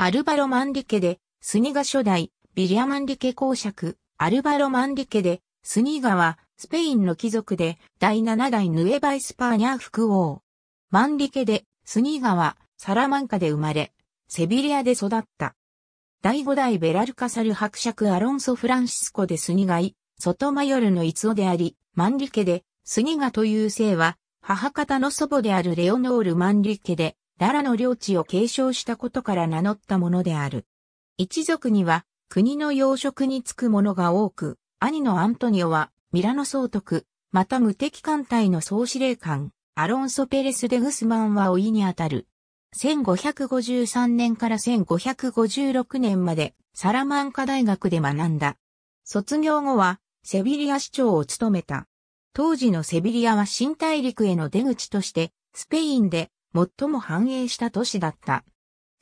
アルバロ・マンリケで、スニガ初代、ビリア・マンリケ公爵、アルバロ・マンリケで、スニガは、スペインの貴族で、第7代ヌエバ・イスパーニャー副王。マンリケで、スニガは、サラマンカで生まれ、セビリアで育った。第5代ベラルカサル伯爵アロンソ・フランシスコでスニガイ、ソトマヨルの逸夫であり、マンリケで、スニガという姓は、母方の祖母であるレオノール・マンリケで、ララの領地を継承したことから名乗ったものである。一族には国の要職に就く者が多く、兄のアントニオはミラノ総督、また無敵艦隊の総司令官、アロンソ・ペレス・デグスマンは老いにあたる。1553年から1556年までサラマンカ大学で学んだ。卒業後はセビリア市長を務めた。当時のセビリアは新大陸への出口としてスペインで最も繁栄した都市だった。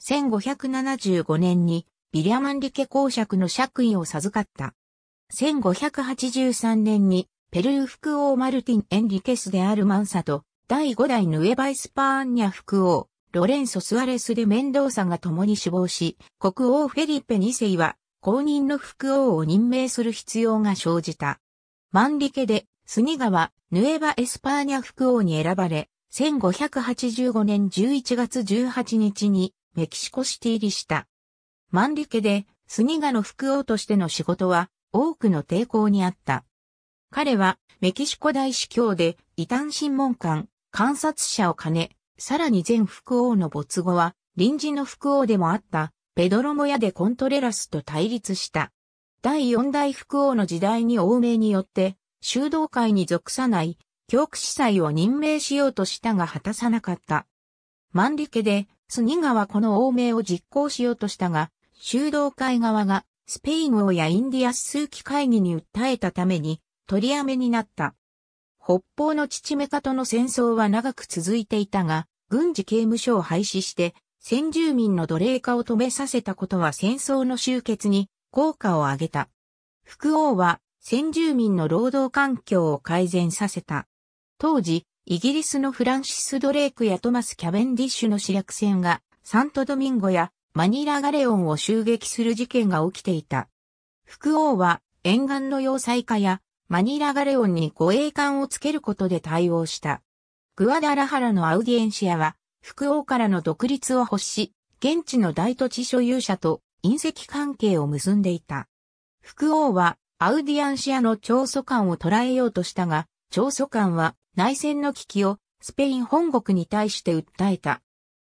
1575年にビリアマンリケ公爵の爵位を授かった。1583年にペルー副王マルティン・エンリケスであるマンサと第5代ヌエバイスパーンニャ副王、ロレンソ・スアレスでメンドーサが共に死亡し、国王フェリペ2世は公認の副王を任命する必要が生じた。マンリケで、スニガは、ヌエバ・エスパーニャ副王に選ばれ、1585年11月18日にメキシコシティ入りした。マンリ家でスニガの副王としての仕事は多くの抵抗にあった。彼はメキシコ大司教で異端審問官、観察者を兼ね、さらに前副王の没後は臨時の副王でもあったペドロモヤでコントレラスと対立した。第四代副王の時代に欧米によって修道会に属さない教区司祭を任命しようとしたが果たさなかった。万里家で、スニガはこの王名を実行しようとしたが、修道会側がスペイン王やインディアス数機会議に訴えたために取りやめになった。北方の父メカとの戦争は長く続いていたが、軍事刑務所を廃止して、先住民の奴隷化を止めさせたことは戦争の終結に効果を上げた。福王は先住民の労働環境を改善させた。当時、イギリスのフランシス・ドレークやトマス・キャベンディッシュの主略船が、サントドミンゴやマニラ・ガレオンを襲撃する事件が起きていた。副王は、沿岸の要塞化や、マニラ・ガレオンに護衛艦をつけることで対応した。グアダラハラのアウディエンシアは、副王からの独立を欲し、現地の大土地所有者と隕石関係を結んでいた。副王は、アウディアンシアの長祖官を捕らえようとしたが、長祖官は内戦の危機をスペイン本国に対して訴えた。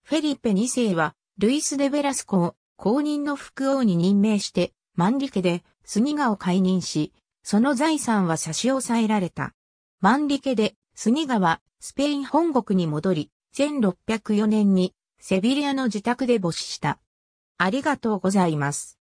フェリペ2世はルイス・デ・ベラスコを公認の副王に任命してマンリケで杉賀を解任し、その財産は差し押さえられた。マンリケで杉賀はスペイン本国に戻り、1604年にセビリアの自宅で没死した。ありがとうございます。